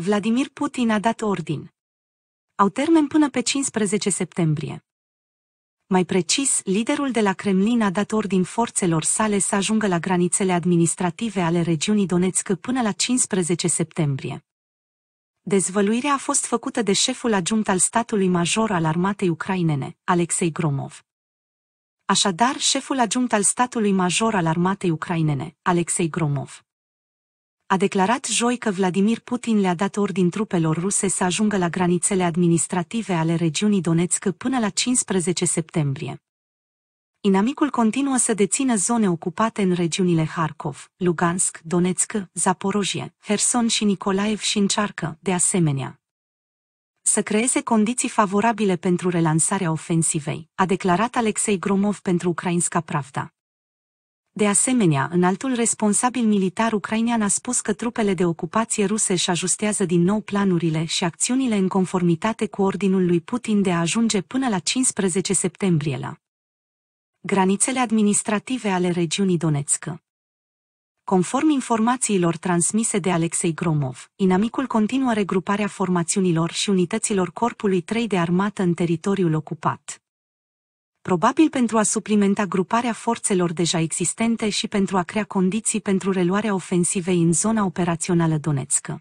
Vladimir Putin a dat ordin. Au termen până pe 15 septembrie. Mai precis, liderul de la Kremlin a dat ordin forțelor sale să ajungă la granițele administrative ale regiunii Donetsk până la 15 septembrie. Dezvăluirea a fost făcută de șeful adjunct al statului major al armatei ucrainene, Alexei Gromov. Așadar, șeful adjunct al statului major al armatei ucrainene, Alexei Gromov, a declarat joi că Vladimir Putin le-a dat ordin trupelor ruse să ajungă la granițele administrative ale regiunii Donetsk până la 15 septembrie. Inamicul continuă să dețină zone ocupate în regiunile Harkov, Lugansk, Donetsk, Zaporojie, Herson și Nikolaev și încearcă, de asemenea, să creeze condiții favorabile pentru relansarea ofensivei, a declarat Alexei Gromov pentru Ucrainska Pravda. De asemenea, altul responsabil militar ucrainean a spus că trupele de ocupație ruse își ajustează din nou planurile și acțiunile în conformitate cu ordinul lui Putin de a ajunge până la 15 septembrie la granițele administrative ale regiunii Donetsk. Conform informațiilor transmise de Alexei Gromov, inamicul continuă regruparea formațiunilor și unităților Corpului 3 de armată în teritoriul ocupat probabil pentru a suplimenta gruparea forțelor deja existente și pentru a crea condiții pentru reluarea ofensivei în zona operațională Donetsk.